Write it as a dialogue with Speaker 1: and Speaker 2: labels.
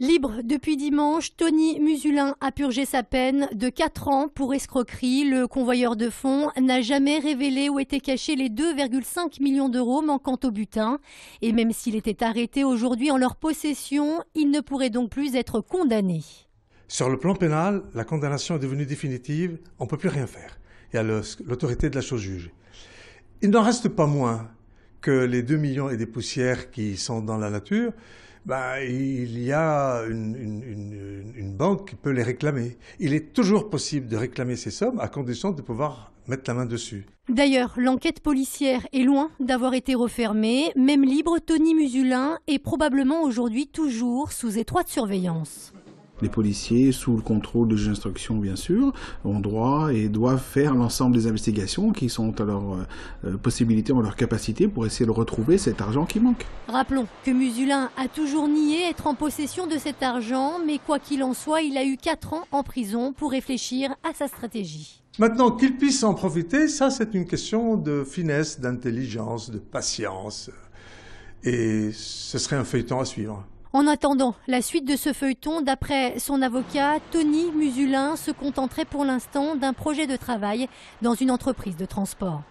Speaker 1: Libre depuis dimanche, Tony Musulin a purgé sa peine de 4 ans pour escroquerie. Le convoyeur de fonds n'a jamais révélé où étaient cachés les 2,5 millions d'euros manquant au butin. Et même s'il était arrêté aujourd'hui en leur possession, il ne pourrait donc plus être condamné.
Speaker 2: Sur le plan pénal, la condamnation est devenue définitive. On ne peut plus rien faire. Il y a l'autorité de la chose juge. Il n'en reste pas moins que les 2 millions et des poussières qui sont dans la nature, bah, il y a une, une, banque qui peut les réclamer. Il est toujours possible de réclamer ces sommes à condition de pouvoir mettre la main dessus.
Speaker 1: D'ailleurs, l'enquête policière est loin d'avoir été refermée. Même libre, Tony Musulin est probablement aujourd'hui toujours sous étroite surveillance
Speaker 3: les policiers, sous le contrôle de l'instruction bien sûr, ont droit et doivent faire l'ensemble des investigations qui sont à leur euh, euh, possibilité, à leur capacité pour essayer de retrouver cet argent qui manque.
Speaker 1: Rappelons que Musulin a toujours nié être en possession de cet argent, mais quoi qu'il en soit, il a eu 4 ans en prison pour réfléchir à sa stratégie.
Speaker 2: Maintenant, qu'il puisse en profiter, ça c'est une question de finesse, d'intelligence, de patience. Et ce serait un feuilleton à suivre.
Speaker 1: En attendant la suite de ce feuilleton, d'après son avocat, Tony Musulin se contenterait pour l'instant d'un projet de travail dans une entreprise de transport.